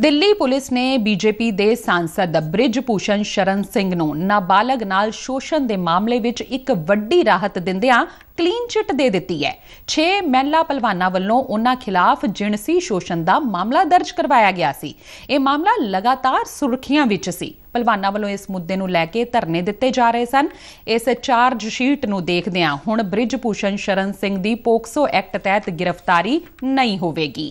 Delhi police ਨੇ BJP ਦੇ ਸਾਂਸਦ bridge Bhushan Sharan Singh ਨੂੰ ਨਾਬਾਲਗ ਨਾਲ ਸ਼ੋਸ਼ਣ ਦੇ ਮਾਮਲੇ ਵਿੱਚ ਇੱਕ ਵੱਡੀ ਰਾਹਤ ਦਿੰਦਿਆਂ ਕਲੀਨ ਚਿੱਟ ਦੇ ਦਿੱਤੀ ਹੈ 6 ਮਹਿਲਾ ਪਹਿਲਵਾਨਾਂ ਵੱਲੋਂ ਉਹਨਾਂ ਖਿਲਾਫ ਜਿਣਸੀ ਸ਼ੋਸ਼ਣ ਦਾ ਮਾਮਲਾ ਦਰਜ ਕਰਵਾਇਆ ਗਿਆ ਸੀ ਇਹ ਮਾਮਲਾ ਲਗਾਤਾਰ ਸੁਰਖੀਆਂ ਵਿੱਚ ਸੀ ਪਹਿਲਵਾਨਾਂ ਵੱਲੋਂ ਇਸ ਮੁੱਦੇ ਨੂੰ ਲੈ ਕੇ ਧਰਨੇ ਦਿੱਤੇ ਜਾ ਰਹੇ ਸਨ ਇਸ ਚਾਰਜ ਸ਼ੀਟ ਨੂੰ ਦੇਖਦਿਆਂ ਹੁਣ ਬ੍ਰਿਜ ਪੂਸ਼ਨ ਸ਼ਰਨ ਸਿੰਘ ਦੀ ਪੋਕਸੋ ਐਕਟ ਤਹਿਤ ਗ੍ਰਿਫਤਾਰੀ ਨਹੀਂ ਹੋਵੇਗੀ